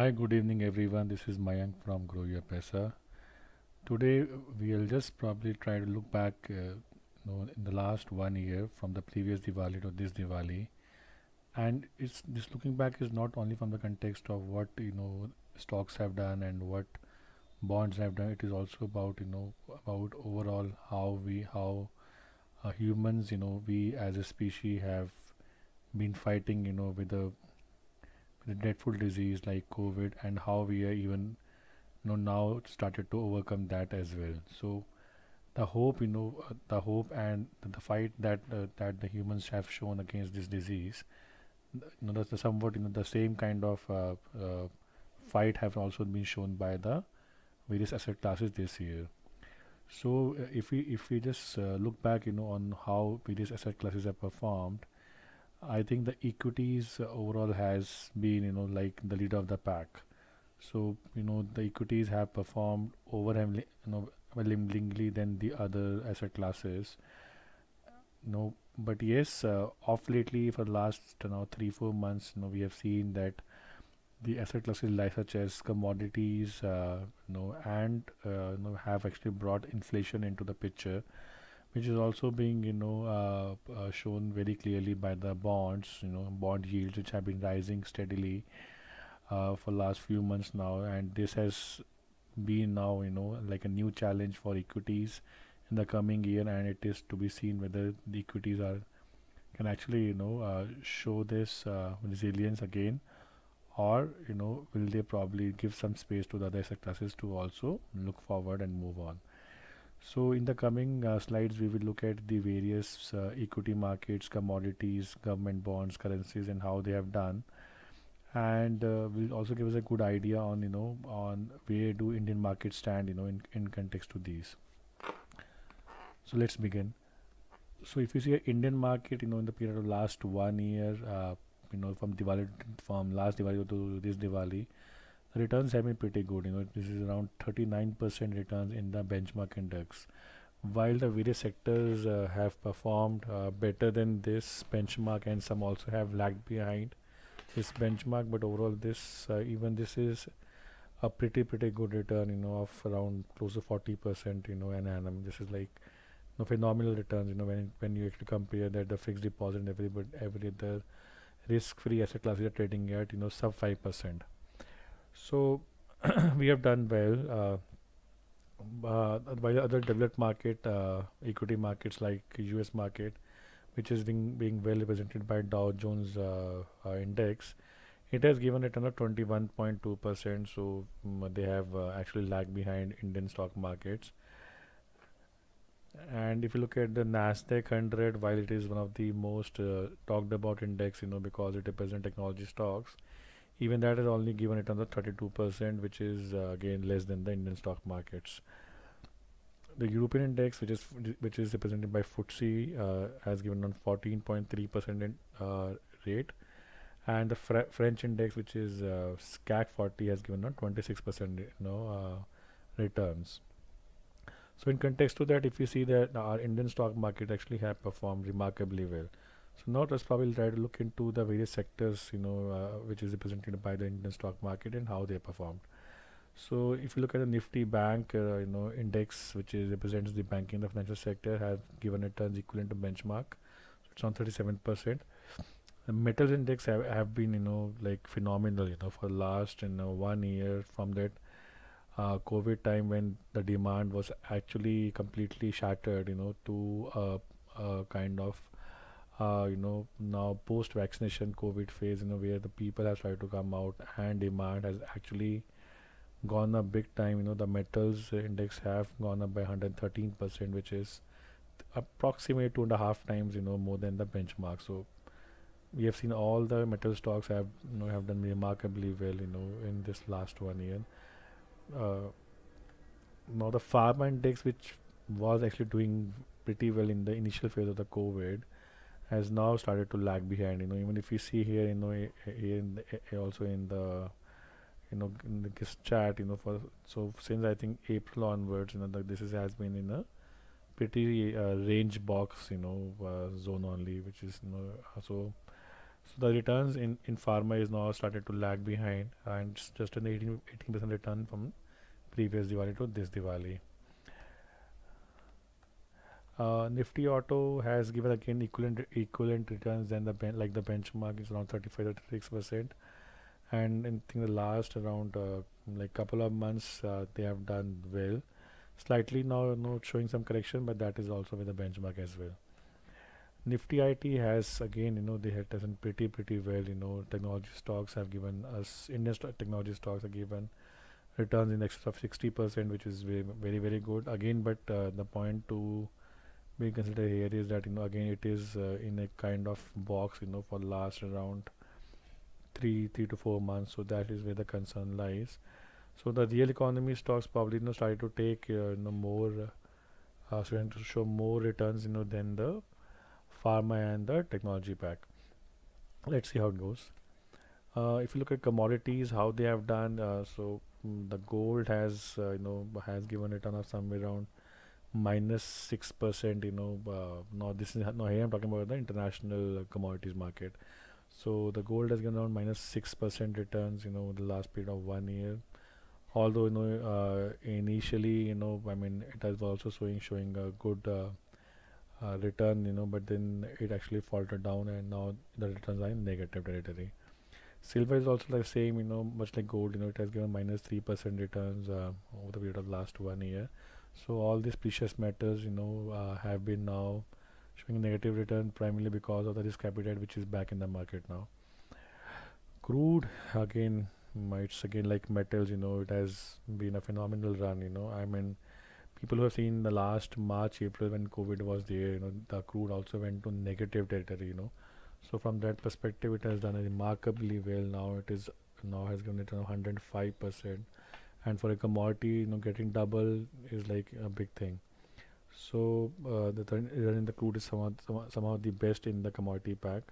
Hi, good evening everyone. This is Mayank from Grow Your Pesa. Today we'll just probably try to look back uh, you know, in the last one year from the previous Diwali to this Diwali. And it's this looking back is not only from the context of what you know stocks have done and what bonds have done. It is also about you know about overall how we how uh, humans you know we as a species have been fighting you know with the dreadful disease like COVID and how we are even you know now started to overcome that as well. So the hope you know uh, the hope and the fight that uh, that the humans have shown against this disease you know that's the somewhat you know the same kind of uh, uh fight have also been shown by the various asset classes this year so uh, if we if we just uh, look back you know on how various asset classes have performed I think the equities overall has been you know like the leader of the pack. So you know the equities have performed over you know, overwhelmingly than the other asset classes. no, but yes, uh, off lately for the last you know three four months, you know we have seen that the asset classes like such as commodities, uh, you know, and uh, you know have actually brought inflation into the picture which is also being you know uh, uh, shown very clearly by the bonds you know bond yields which have been rising steadily uh, for last few months now and this has been now you know like a new challenge for equities in the coming year and it is to be seen whether the equities are can actually you know uh, show this uh, resilience again or you know will they probably give some space to the other sectors to also look forward and move on so in the coming uh, slides, we will look at the various uh, equity markets, commodities, government bonds, currencies, and how they have done. And uh, will also give us a good idea on, you know, on where do Indian markets stand, you know, in, in context to these. So let's begin. So if you see Indian market, you know, in the period of last one year, uh, you know, from Diwali, from last Diwali to this Diwali, returns have been pretty good you know this is around 39% returns in the benchmark index while the various sectors uh, have performed uh, better than this benchmark and some also have lagged behind this benchmark but overall this uh, even this is a pretty pretty good return you know of around close to 40 percent you know an annum this is like you know, phenomenal returns you know when when you actually compare that the fixed deposit and every but every other risk-free asset class you're trading at you know sub five percent so we have done well. Uh, uh by other developed market, uh, equity markets like U.S. market, which is being being well represented by Dow Jones uh, uh index, it has given a turn of 21.2 percent. So um, they have uh, actually lagged behind Indian stock markets. And if you look at the Nasdaq 100, while it is one of the most talked about index, you know, because it represents technology stocks, even that has only given it on the 32% which is uh, again less than the Indian stock markets the European index which is which is represented by FTSE uh, has given on 14.3% uh, rate and the Fre French index which is uh, SCAC 40 has given on 26% you know uh, returns so in context to that if you see that our Indian stock market actually have performed remarkably well so now let's probably try to look into the various sectors, you know, uh, which is represented by the Indian stock market and how they performed. So if you look at the Nifty Bank, uh, you know, index, which is represents the banking, the financial sector, has given it turn equivalent to benchmark. So it's on 37%. The metals index have, have been, you know, like phenomenal, you know, for last, you know, one year from that uh, COVID time when the demand was actually completely shattered, you know, to a, a kind of uh, you know now post vaccination covid phase you know where the people have tried to come out and demand has actually gone up big time you know the metals index have gone up by 113 percent which is approximately two and a half times you know more than the benchmark so we have seen all the metal stocks have you know have done remarkably well you know in this last one year uh, now the pharma index which was actually doing pretty well in the initial phase of the covid has now started to lag behind you know even if you see here you know eh, eh, in the, eh, also in the you know in this chart you know for so since i think april onwards you know the, this is, has been in a pretty uh, range box you know uh, zone only which is you know uh, so so the returns in in pharma is now started to lag behind and just an 18 18 percent return from previous diwali to this diwali uh, Nifty Auto has given again equivalent equivalent returns than the ben, like the benchmark is around 35 36 percent and in think the last around uh, like couple of months uh, they have done well slightly now showing some correction but that is also with the benchmark as well Nifty IT has again you know they have done pretty pretty well you know technology stocks have given us Indian technology stocks have given returns in excess of 60 percent which is very very very good again but uh, the point to being considered here is that you know again it is uh, in a kind of box you know for last around three three to four months so that is where the concern lies so the real economy stocks probably you know started to take uh, you know more uh, uh so to show more returns you know than the pharma and the technology pack let's see how it goes uh, if you look at commodities how they have done uh, so mm, the gold has uh, you know has given a ton of somewhere around minus six percent you know uh, now this is now here i'm talking about the international commodities market so the gold has gone down minus six percent returns you know the last period of one year although you know uh, initially you know i mean it has also showing showing a good uh, uh, return you know but then it actually faltered down and now the returns are in negative territory silver is also the same you know much like gold you know it has given minus three percent returns uh, over the period of last one year so all these precious metals you know uh, have been now showing negative return primarily because of the risk appetite which is back in the market now crude again it's again like metals you know it has been a phenomenal run you know i mean people who have seen the last march april when covid was there you know the crude also went to negative territory you know so from that perspective it has done remarkably well now it is now has given it 105 percent and for a commodity you know getting double is like a big thing so uh, the Iranian the crude is somehow, somehow the best in the commodity pack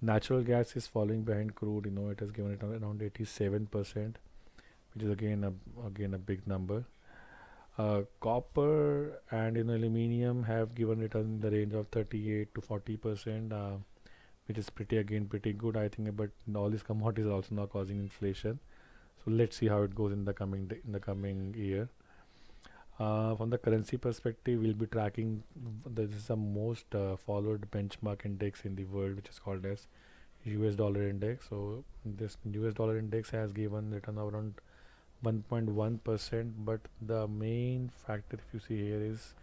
natural gas is falling behind crude you know it has given it around 87 percent which is again a again a big number uh, copper and you know aluminium have given it in the range of 38 to 40 percent uh, which is pretty again pretty good I think but all these commodities are also now causing inflation so let's see how it goes in the coming day, in the coming year. Uh, from the currency perspective, we'll be tracking this is the most uh, followed benchmark index in the world, which is called as US dollar index. So this US dollar index has given return of around 1.1 percent, but the main factor, if you see here, is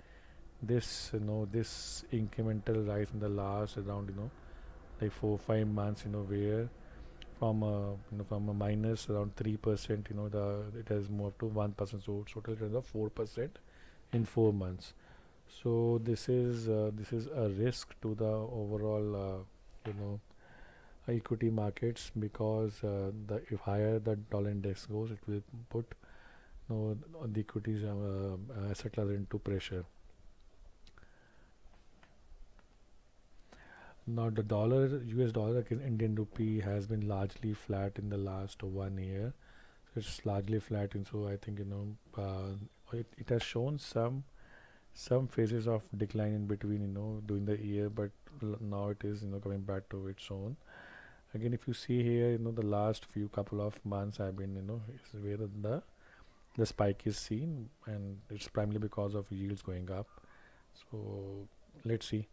this you know this incremental rise in the last around you know like four five months you know where from a, you know, from a minus around 3% you know the it has moved to 1% so total return of 4% in 4 months so this is uh, this is a risk to the overall uh, you know equity markets because uh, the if higher the dollar index goes it will put you know, the equities uh, uh, asset class into pressure Now the dollar, US dollar against Indian rupee has been largely flat in the last one year. So it's largely flat, and so I think you know uh, it, it has shown some some phases of decline in between, you know, during the year, but now it is you know coming back to its own. Again, if you see here, you know the last few couple of months have been you know is where the the spike is seen, and it's primarily because of yields going up. So let's see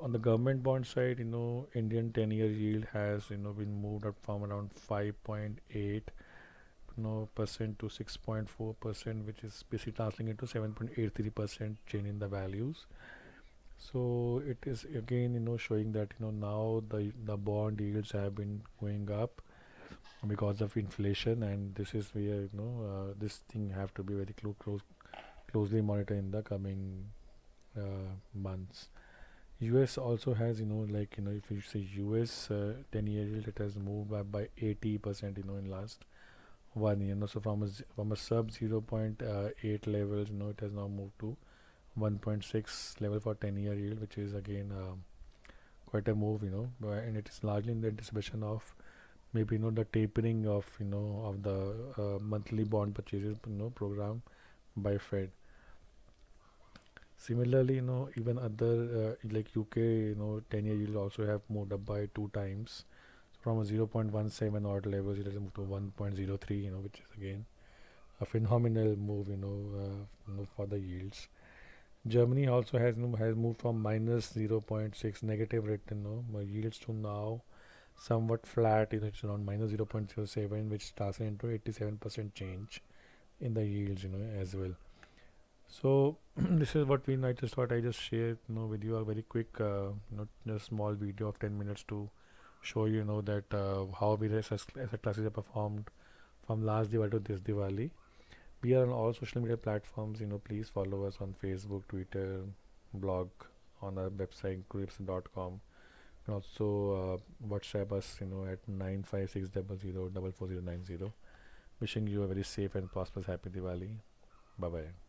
on the government bond side you know indian 10 year yield has you know been moved up from around 5.8 you know percent to 6.4 percent which is basically translating into 7.83 percent change in the values so it is again you know showing that you know now the the bond yields have been going up because of inflation and this is where you know uh, this thing have to be very close close closely monitored in the coming uh, months US also has you know like you know if you say US uh, 10 year yield it has moved by, by 80 percent you know in last one year you know so from a from a sub 0 uh, 0.8 levels you know it has now moved to 1.6 level for 10 year yield which is again uh, quite a move you know and it is largely in the anticipation of maybe you know the tapering of you know of the uh, monthly bond purchases you know program by Fed similarly you know even other uh, like uk you know 10 year yield also have moved up by two times from a 0.17 odd levels it has moved to 1.03 you know which is again a phenomenal move you know, uh, you know for the yields germany also has you know, has moved from minus 0.6 negative rate you know yields to now somewhat flat you know, it's around minus 0.07 which translates into 87 percent change in the yields you know as well so this is what we I just thought I just share you know with you a very quick uh, you know just small video of 10 minutes to show you, know that uh, how various asset classes are performed from last Diwali to this Diwali we are on all social media platforms you know please follow us on Facebook Twitter blog on our website grips.com and also uh, WhatsApp us you know at 956004490 wishing you a very safe and prosperous happy Diwali bye bye